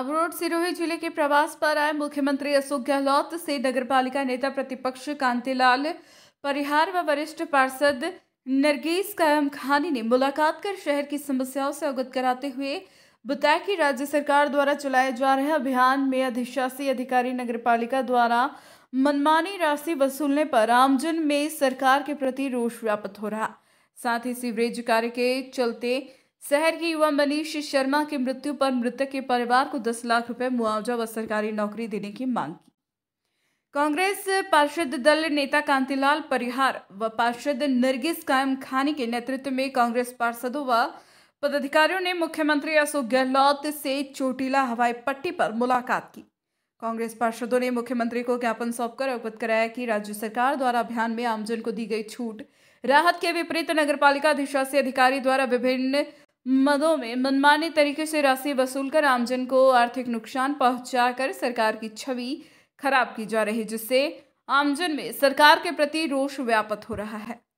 अबरोड सिरोही जिले के प्रवास पर आए मुख्यमंत्री अशोक गहलोत से पालिका नेता प्रतिपक्ष कांतिलाल परिहार व वरिष्ठ पार्षद नरगीस कायम खानी ने मुलाकात कर शहर की समस्याओं से अवगत कराते हुए बताया कि राज्य सरकार द्वारा चलाए जा रहे अभियान में अधिशासी अधिकारी नगर पालिका द्वारा मनमानी राशि वसूलने पर आमजन में सरकार के प्रति रोष व्याप्त हो रहा साथ ही सीवरेज कार्य के चलते शहर के युवा मनीष शर्मा की मृत्यु पर मृतक के परिवार को दस लाख रुपए मुआवजा व सरकारी नौकरी देने की मांग की कांग्रेस पार्षद दल नेता कांतिलाल परिहार व पार्षद नरगिस कायम खानी के नेतृत्व में कांग्रेस पार्षदों व पदाधिकारियों ने मुख्यमंत्री अशोक गहलोत से चोटीला हवाई पट्टी पर मुलाकात की कांग्रेस पार्षदों ने मुख्यमंत्री को ज्ञापन सौंपकर अवगत कराया कि राज्य सरकार द्वारा अभियान में आमजन को दी गई छूट राहत के विपरीत नगरपालिका अधिशासी अधिकारी द्वारा विभिन्न मदों में मनमाने तरीके से राशि वसूल कर आमजन को आर्थिक नुकसान पहुंचाकर सरकार की छवि खराब की जा रही जिससे आमजन में सरकार के प्रति रोष व्यापक हो रहा है